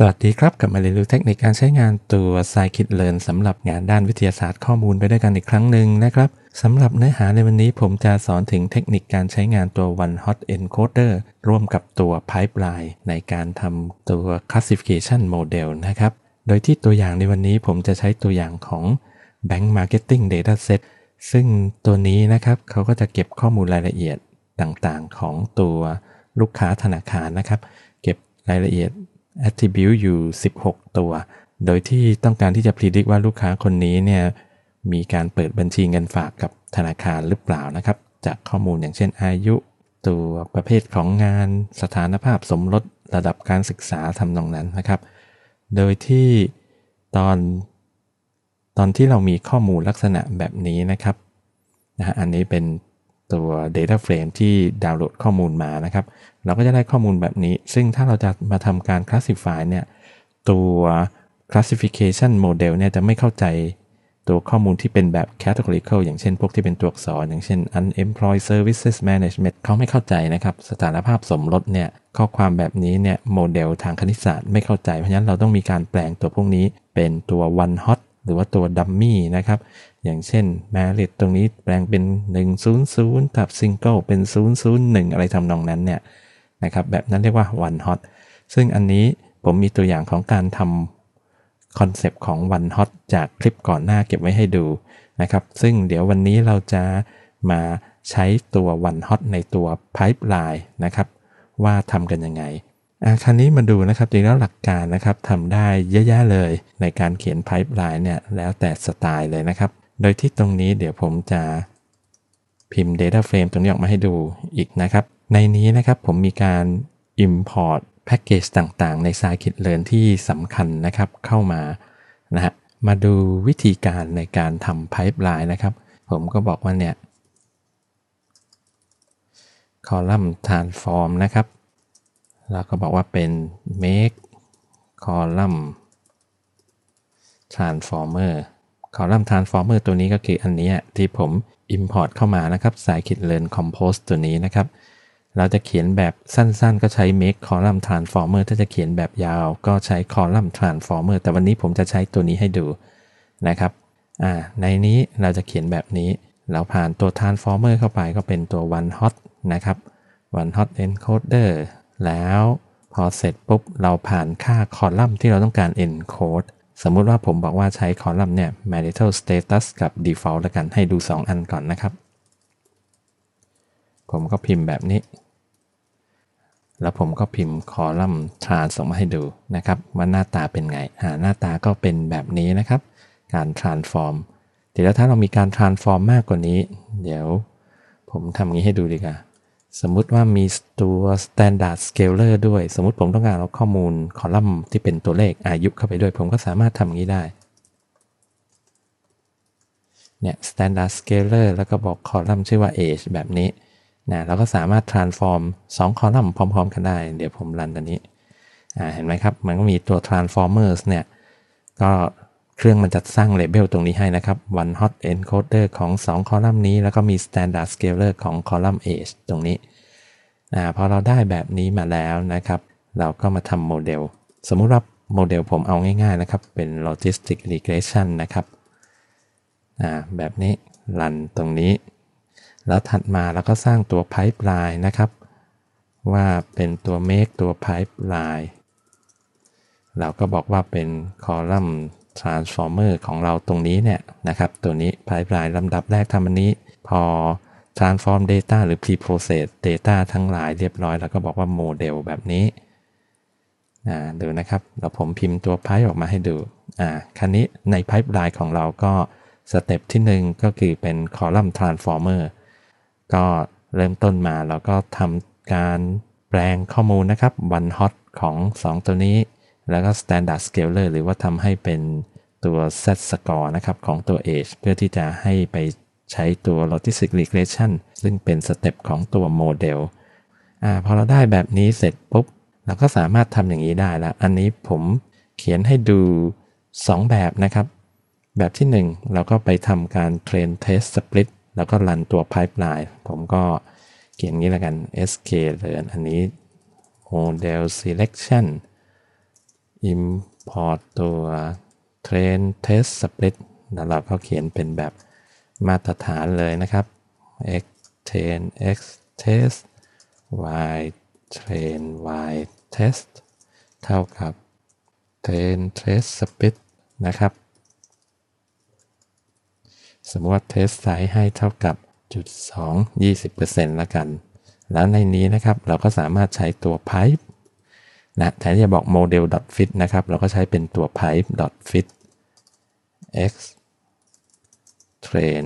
สวัสดีครับกลับมาเรียนรู้เทคนิคการใช้งานตัว s i คิด l ล a นสำหรับงานด้านวิทยาศาสตร์ข้อมูลไปด้วยกันอีกครั้งหนึ่งนะครับสำหรับเนื้อหาในวันนี้ผมจะสอนถึงเทคนิคการใช้งานตัว One Hot Encoder ร่วมกับตัว Pipeline ในการทำตัว Classification Model นะครับโดยที่ตัวอย่างในวันนี้ผมจะใช้ตัวอย่างของ Bank Marketing Dataset ซึ่งตัวนี้นะครับเขาก็จะเก็บข้อมูลรายละเอียดต่างๆของตัวลูกค้าธนาคารนะครับเก็บรายละเอียด attribute อยู่ 16 ตัว โดยที่ต้องการที่จะพิจิตรว่าลูกค้าคนนี้เนี่ย มีการเปิดบัญชีเงินฝากกับธนาคารหรือเปล่านะครับ จากข้อมูลอย่างเช่นอายุ ตัวประเภทของงานสถานภาพสมรสระดับการศึกษาทำนองนั้นนะครับ โดยที่ตอนตอนที่เรามีข้อมูลลักษณะแบบนี้นะครับนะอันนี้เป็นตัว Data Frame ที่ดาวน์โหลดข้อมูลมานะครับ เราก็จะได้ข้อมูลแบบนี้ ซึ่งถ้าเราจะมาทำการ Classify เนี่ย ตัว Classification Model เนี่ยจะไม่เข้าใจตัวข้อมูลที่เป็นแบบ categorical อย่างเช่นพวกที่เป็นตัวอักษร อย่างเช่น unemployed services management เขาไม่เข้าใจนะครับ สถานภาพสมรสเนี่ยข้อความแบบนี้เนี่ยโมเดลทางคณิตศาสตร์ไม่เข้าใจ เพราะฉะนั้นเราต้องมีการแปลงตัวพวกนี้เป็นตัว one hot หรือว่าตัวดัมมี่นะครับ อย่างเช่น แมริตตรงนี้แปลงเป็น 100 กับซิงเกิลเป็น 001 อะไรทำนองนั้นเนี่ยนะครับแบบนั้นเรียกว่า One Hot ซึ่งอันนี้ผมมีตัวอย่างของการทำคอนเซปต์ของ One Hot จากคลิปก่อนหน้าเก็บไว้ให้ดูนะครับซึ่งเดี๋ยววันนี้เราจะมาใช้ตัว One Hot ในตัว Pipeline นะครับ ว่าทำกันยังไงอ่าครารนี้มาดูนะครับ จริงแล้วหลักการนะครับทำได้เยอะๆเลยในการเขียนไพ p e l i n e เนี่ยแล้วแต่สไตล์เลยนะครับ โดยที่ตรงนี้เดี๋ยวผมจะพิมพ์ Data Frame ตรงนี้ออกมาให้ดูอีกนะครับ ในนี้นะครับผมมีการ Import แพ็กเกจต่างๆ ใน s า i คิดเลินที่สำคัญนะครับเข้ามานะฮะมาดูวิธีการในการทำไพ p e l i n e นะครับ ผมก็บอกว่าเนี่ยคอลัมน์ transform นะครับแล้วก็บอกว่าเป็น make column transformer column transformer ตัวนี้ก็คืออันนี้ที่ผม import เข้ามานะครับ สายคิด learn compose ตัวนี้นะครับ เราจะเขียนแบบสั้น ๆก็ใช้ make column transformer ถ้าจะเขียนแบบยาว ก็ใช้ column transformer แต่วันนี้ผมจะใช้ตัวนี้ให้ดูนะครับ ในนี้เราจะเขียนแบบนี้ เราผ่านตัว transformer เข้าไปก็เป็นตัว one hot นะครับ one hot encoder แล้วพอเสร็จปุ๊บ เราผ่านค่าคอลัมน์ที่เราต้องการ encode สมมุติว่าผมบอกว่าใช้คอลัมน์เนี่ย marital status กับ default ละกันให้ดู 2 อันก่อนนะครับ ผมก็พิมพ์แบบนี้ แล้วผมก็พิมพ์คอลัมน์ trans ออกมาให้ดูนะครับว่าหน้าตาเป็นไงอ่าหน้าตาก็เป็นแบบนี้นะครับ การ transform แต่แล้วถ้าเรามีการ transform มากกว่านี้ เดี๋ยวผมทำงี้ให้ดูดีกว่าสมมุติว่ามีตัว standard scaler ด้วยสมมติผมต้องการเอาข้อมูลคอลัมน์ที่เป็นตัวเลขอายุเข้าไปด้วยผมก็สามารถทำอย่างนี้ได้เนี่ย standard scaler แล้วก็บอกคอลัมน์ชื่อว่า age แบบนี้นะเราก็สามารถ transform 2 คอลัมน์พร้อมๆ กันได้ เดี๋ยวผมรันตัวนี้ เห็นไหมครับ มันก็มีตัว transformers เนี่ยก็เครื่องมันจะสร้างเลเบลตรงนี้ให้นะครับ one hot encoder ของ 2 คอลัมน์นี้แล้วก็มี standard scaler ของคอลัมน์ age ตรงนี้นะพอเราได้แบบนี้มาแล้วนะครับ เราก็มาทำโมเดล สมมุติว่าโมเดลผมเอาง่ายๆนะครับเป็น logistic regression นะครับแบบนี้รันตรงนี้ แล้วถัดมาเราก็สร้างตัว pipeline นะครับ ว่าเป็นตัว make ตัว pipeline เราก็บอกว่าเป็นคอลัมน์ส์ฟอร์เมอร์ของเราตรงนี้เนี่ยนะครับตัวนี้ปลายปลายลำดับแรกทำอันนี้พอทรนส์ฟอร์มเ data หรือ preprocess data ทั้งหลายเรียบร้อยแล้วก็บอกว่าโมเดลแบบนี้ อ่าดูนะครับเราผมพิมพ์ตัวไพยออกมาให้ดู อ่าคันนี้ในไพยปลายของเราก็สเต็ปที่1ก็คือเป็นคอลัมน์ส์ฟอร์เมอร์ก็เริ่มต้นมาแล้วก็ทำการแปลงข้อมูลนะครับ one hot ของ 2 ตัวนี้ แล้วก็ standard scaler หรือว่าทำให้เป็นตัว Z score นะครับของตัว age เพื่อที่จะให้ไปใช้ตัว logistic regression ซึ่งเป็นสเต็ปของตัวโมเดลอพอเราได้แบบนี้เสร็จปุ๊บเราก็สามารถทำอย่างนี้ได้ละอันนี้ผมเขียนให้ดู 2 แบบนะครับ แบบที่ 1 เราก็ไปทำการ train test split แล้วก็รันตัว pipeline ผมก็เขียนงี้ละกัน sk เลยอันนี้ model selection import ตัว train test split นะเราก็เขียนเป็นแบบมาตรฐานเลยนะครับ x train x test y train y test เท่ากับ train test split นะครับ สมมติว่า test size ให้เท่ากับจุด2 20%ละกัน แล้วในนี้นะครับเราก็สามารถใช้ตัว pipe นะแทนที่จะบอก model.fit นะครับ เราก็ใช้เป็นตัว pipe.fit x train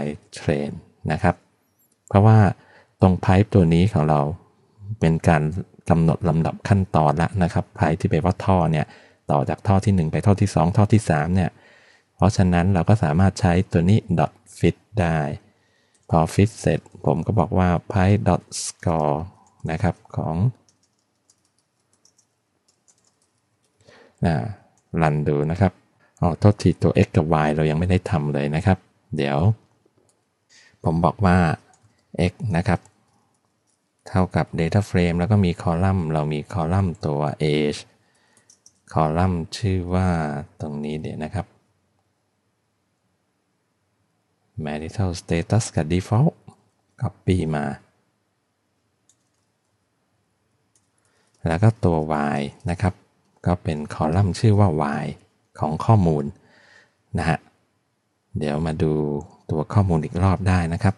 y train นะครับ เพราะว่าตรง pipe ตัวนี้ของเราเป็นการกำหนดลำดับขั้นตอนละนะครับ pipe ที่ไปว่าท่อเนี่ยต่อจากท่อที่ 1 ไปท่อที่ 2 ท่อที่3เนี่ยเพราะฉะนั้นเราก็สามารถใช้ตัวนี้ dot fit ได้ พอ fit เสร็จผมก็บอกว่า pipe dot score นะครับของนะรันดูนะครับอ๋อโทษทีตัว x กับ y เรายังไม่ได้ทำเลยนะครับ เดี๋ยว ผมบอกว่า x นะครับ เท่ากับ data frame แล้วก็มีคอลัมน์เรามีคอลัมน์ตัว age คอลัมน์ชื่อว่าตรงนี้เดี๋ยวนะครับ marital status กับ default copy มา แล้วก็ตัว y นะครับ ก็เป็นคอลัมน์ชื่อว่า y ของข้อมูลนะฮะเดี๋ยวมาดูตัวข้อมูลอีกรอบได้นะครับ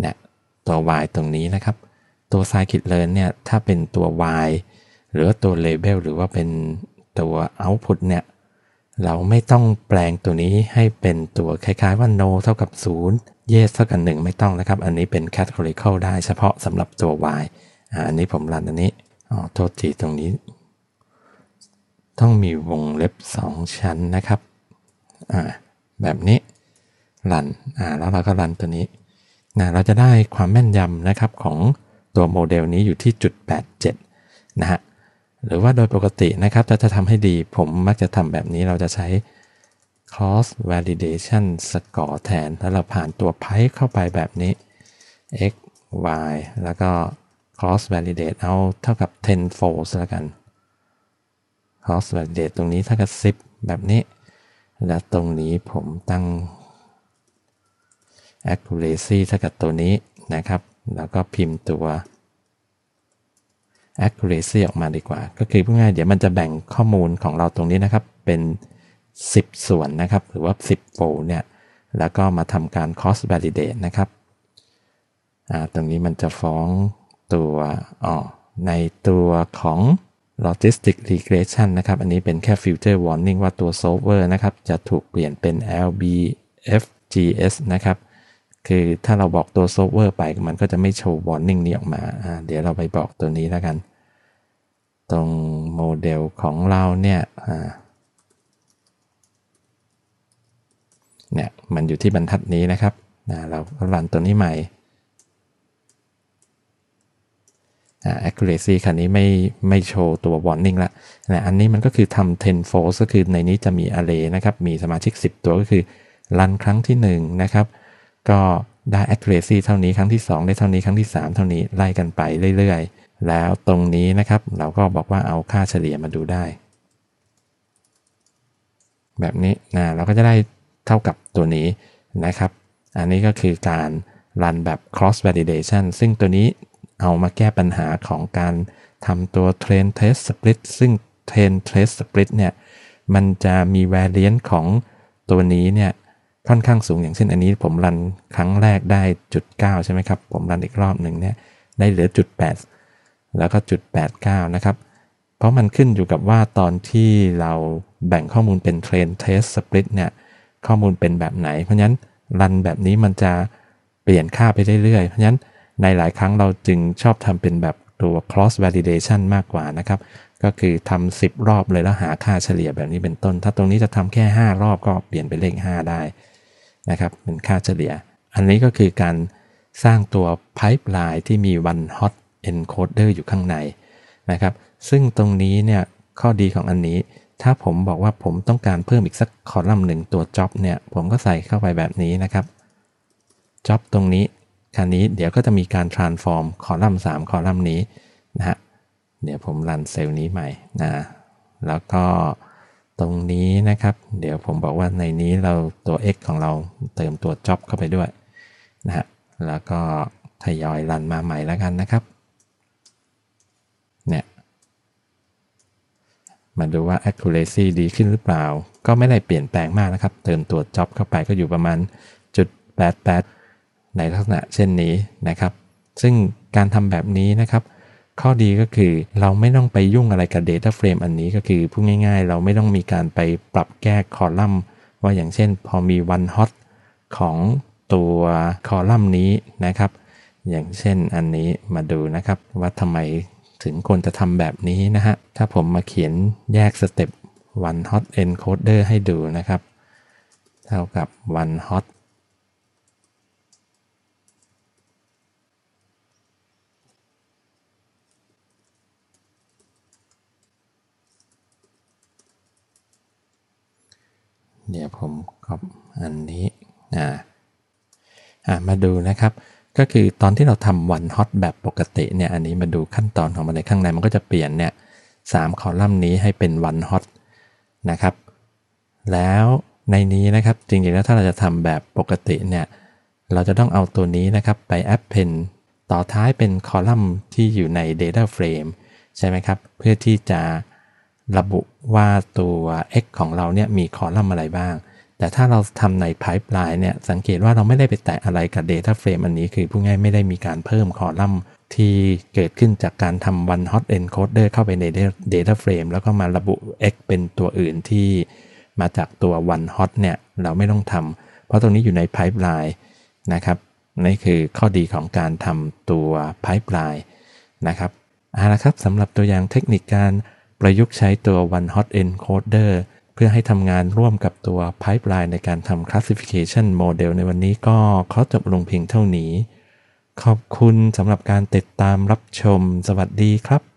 เนี่ยตัว y ตรงนี้นะครับตัว scikit-learn เนี่ยถ้าเป็นตัว y หรือตัว label หรือว่าเป็นตัว output เนี่ยเราไม่ต้องแปลงตัวนี้ให้เป็นตัวคล้ายๆว่า no เท่ากับ0 yes เท่ากับ1ไม่ต้องนะครับ อันนี้เป็น categorical ได้เฉพาะสำหรับตัว y อันนี้ผมรันอันนี้อ๋อโทษทีตรงนี้ต้องมีวงเล็บ 2 ชั้นนะครับ แบบนี้รันแล้วเราก็รันตัวนี้นะเราจะได้ความแม่นยำนะครับของตัวโมเดลนี้อยู่ที่จุด87นะฮะหรือว่าโดยปกตินะครับถ้าจะทำให้ดีผมมักจะทำแบบนี้เราจะใช้ cross validation score แทนแล้วเราผ่านตัว pipe เข้าไปแบบนี้ x y แล้วก็ cross validate เอาเท่ากับ tenfold แล้วกันฮอสแบบเดตตรงนี้ถ้ากับิบแบบนี้ และตรงนี้ผมตั้ง accuracy ถ้ากับตัวนี้นะครับ แล้วก็พิมพ์ตัว accuracy ออกมาดีกว่า ก็คือง่ายเดี๋ยวมันจะแบ่งข้อมูลของเราตรงนี้นะครับ เป็น 10 ส่วนนะครับ หรือว่า 10โฟลเนี่ยแล้วก็มาทำการ cost validate นะครับตรงนี้มันจะฟ้องตัวอ๋อในตัวของ Logistic Regression นะครับ อันนี้เป็นแค่ Future Warning ว่าตัว Solver นะครับ จะถูกเปลี่ยนเป็น LBFGS นะครับ คือถ้าเราบอกตัว Solver ไปมันก็จะไม่โชว์ Warning นี้ออกมา เดี๋ยวเราไปบอกตัวนี้แล้วกัน ตรงโมเดลของเราเนี่ยเนี่ยมันอยู่ที่บรรทัดนี้นะครับ เรารันตัวนี้ใหม่ accuracy คันนี้ไม่ไม่โชว์ตัว warning ละนะอันนี้มันก็คือทำ ten fold ก็คือในนี้จะมี array นะครับ มีสมาชิก 10 ตัวก็คือรันครั้งที่1นะครับ ก็ได้ accuracy เท่านี้ครั้งที่ 2 ได้เท่านี้ครั้งที่ 3 เท่านี้ ไล่กันไปเรื่อยๆ แล้วตรงนี้นะครับ เราก็บอกว่าเอาค่าเฉลี่ยมาดูได้ แบบนี้นะ เราก็จะได้เท่ากับตัวนี้นะครับ อันนี้ก็คือการรันแบบ cross validation ซึ่งตัวนี้เอามาแก้ปัญหาของการทำตัว train trace split ซึ่ง train trace split เนี่ยมันจะมี variant ของตัวนี้เนี่ยค่อนข้างสูงอย่างเช่นอันนี้ผมรันครั้งแรกได้จุด9ใช่ไหมครับผมรันอีกรอบหนึ่งเนี่ยได้เหลือจุด8แล้วก็จุด89 นะครับ เพราะมันขึ้นอยู่กับว่าตอนที่เราแบ่งข้อมูลเป็นเทรนเทสสปริตเนี่ย ข้อมูลเป็นแบบไหนเพราะฉะนั้น รันแบบนี้มันจะเปลี่ยนค่าไปเรื่อยๆเพราะฉะนั้นในหลายครั้งเราจึงชอบทำเป็นแบบตัว cross validation มากกว่านะครับ ก็คือทำ10 รอบเลยแล้วหาค่าเฉลี่ยแบบนี้เป็นต้น ถ้าตรงนี้จะทำแค่ 5 รอบก็เปลี่ยนเป็นเลข 5 ได้นะครับ เป็นค่าเฉลี่ย อันนี้ก็คือการสร้างตัว pipeline ที่มี one hot encoder อยู่ข้างในนะครับ ซึ่งตรงนี้เนี่ยข้อดีของอันนี้ ถ้าผมบอกว่าผมต้องการเพิ่มอีกสักคอลัมน์หนึ่งตัว job เนี่ย ผมก็ใส่เข้าไปแบบนี้นะครับ job ตรงนี้คราวนี้เดี๋ยวก็จะมีการ transform คอลัมน์3คอลัมน์นี้นะฮะ เดี๋ยวผมรันเซลล์นี้ใหม่นะแล้วก็ตรงนี้นะครับ เดี๋ยวผมบอกว่าในนี้เราตัว x ของเราเติมตัว job เข้าไปด้วยนะฮะ แล้วก็ทยอยรันมาใหม่แล้วกันนะครับ เนี่ย มาดูว่า accuracy ดีขึ้นหรือเปล่า ก็ไม่ได้เปลี่ยนแปลงมากนะครับ เติมตัว job เข้าไปก็อยู่ประมาณจุดแปดแปดในลักษณะเช่นนี้นะครับ ซึ่งการทำแบบนี้นะครับ ข้อดีก็คือเราไม่ต้องไปยุ่งอะไรกับ Data Frame อันนี้ก็คือพูดง่ายๆ เราไม่ต้องมีการไปปรับแก้คอลัมน์ ว่าอย่างเช่นพอมีวันฮอตของตัวคอลัมน์นี้นะครับอย่างเช่นอันนี้มาดูนะครับว่าทำไมถึงควรจะทำแบบนี้นะฮะถ้าผมมาเขียนแยกสเต็ป one hot encoder ให้ดูนะครับ เท่ากับ one hot ครับอันนี้นะมาดูนะครับก็คือตอนที่เราทำวันฮอตแบบปกติเนี่ยอันนี้มาดูขั้นตอนของมันในข้างในมันก็จะเปลี่ยนเนี่ยสามคอลัมน์นี้ให้เป็นวันฮอตนะครับแล้วในนี้นะครับจริงๆแล้วถ้าเราจะทำแบบปกติเนี่ยเราจะต้องเอาตัวนี้นะครับ ไปแอปเพนต่อท้ายเป็นคอลัมน์ที่อยู่ใน Data Frame ใช่ไหมครับ เพื่อที่จะระบุว่าตัว x ของเราเนี่ยมีคอลัมน์อะไรบ้างแต่ถ้าเราทำในไพ p ์ไลน์เนี่ยสังเกตว่าเราไม่ได้ไปแตะอะไรกับ data frame อันนี้คือผู้ง่ายไม่ได้มีการเพิ่มคอลัมน์ที่เกิดขึ้นจากการทำ one hot encoder เข้าไปใน data frame แล้วก็มาระบุ x เป็นตัวอื่นที่มาจากตัว one hot เนี่ยเราไม่ต้องทำเพราะตรงนี้อยู่ในไพ p ์ไลน์นะครับนี่คือข้อดีของการทำตัวไพ p ์ไลน์นะครับเอาละครับสำหรับตัวอย่างเทคนิคการประยุกต์ใช้ตัว one hot encoder เพื่อให้ทำงานร่วมกับตัวไพ p e l i n e ในการทำ Classification Model ในวันนี้ก็ขอจบลงเพียงเท่านี้ ขอบคุณสำหรับการติดตามรับชมสวัสดีครับ